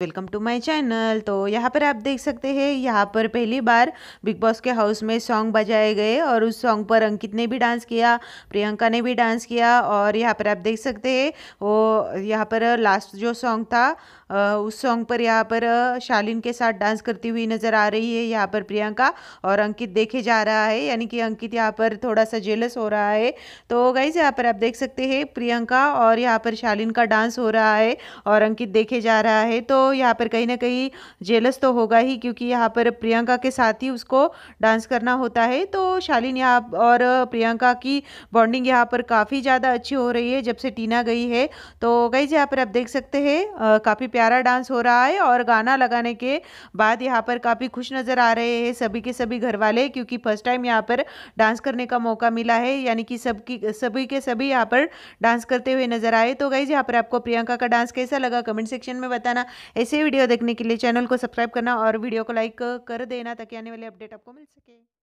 welcome to my channel तो यहाँ पर आप देख सकते हैं यहाँ पर पहली बार बिग बॉस के हाउस में सॉन्ग बजाए गए और उस सॉन्ग पर अंकित ने भी डांस किया प्रियंका ने भी डांस किया और यहाँ पर आप देख सकते हैं वो यहाँ पर लास्ट जो सॉन्ग था उस सॉन्ग पर यहाँ पर शालिन के साथ डांस करती हुई नज़र आ रही है यहाँ पर प्रियंका और अंकित देखे जा रहा है यानी कि अंकित यहाँ पर थोड़ा सा जेलस हो रहा है तो गाइज यहाँ पर आप देख सकते हैं प्रियंका और यहाँ पर शालिन का डांस हो रहा है और अंकित देखे जा रहा है तो यहाँ पर कहीं ना कहीं जेलस तो होगा ही क्योंकि यहाँ पर प्रियंका के साथ ही उसको डांस करना होता है तो शालिन यहाँ और प्रियंका की बॉन्डिंग यहाँ पर काफ़ी ज़्यादा अच्छी हो रही है जब से टीना गई है तो गई यहाँ पर आप देख सकते हैं काफ़ी प्यारा डांस हो रहा है और गाना लगाने के बाद यहाँ पर काफ़ी खुश नज़र आ रहे हैं सभी के सभी घर वाले क्योंकि फर्स्ट टाइम यहाँ पर डांस करने का मौका मिला है यानी कि सबकी सभी के सभी यहाँ पर डांस करते हुए नजर आए तो जी यहाँ पर आपको प्रियंका का डांस कैसा लगा कमेंट सेक्शन में बताना ऐसे वीडियो देखने के लिए चैनल को सब्सक्राइब करना और वीडियो को लाइक कर देना ताकि आने वाले अपडेट आपको मिल सके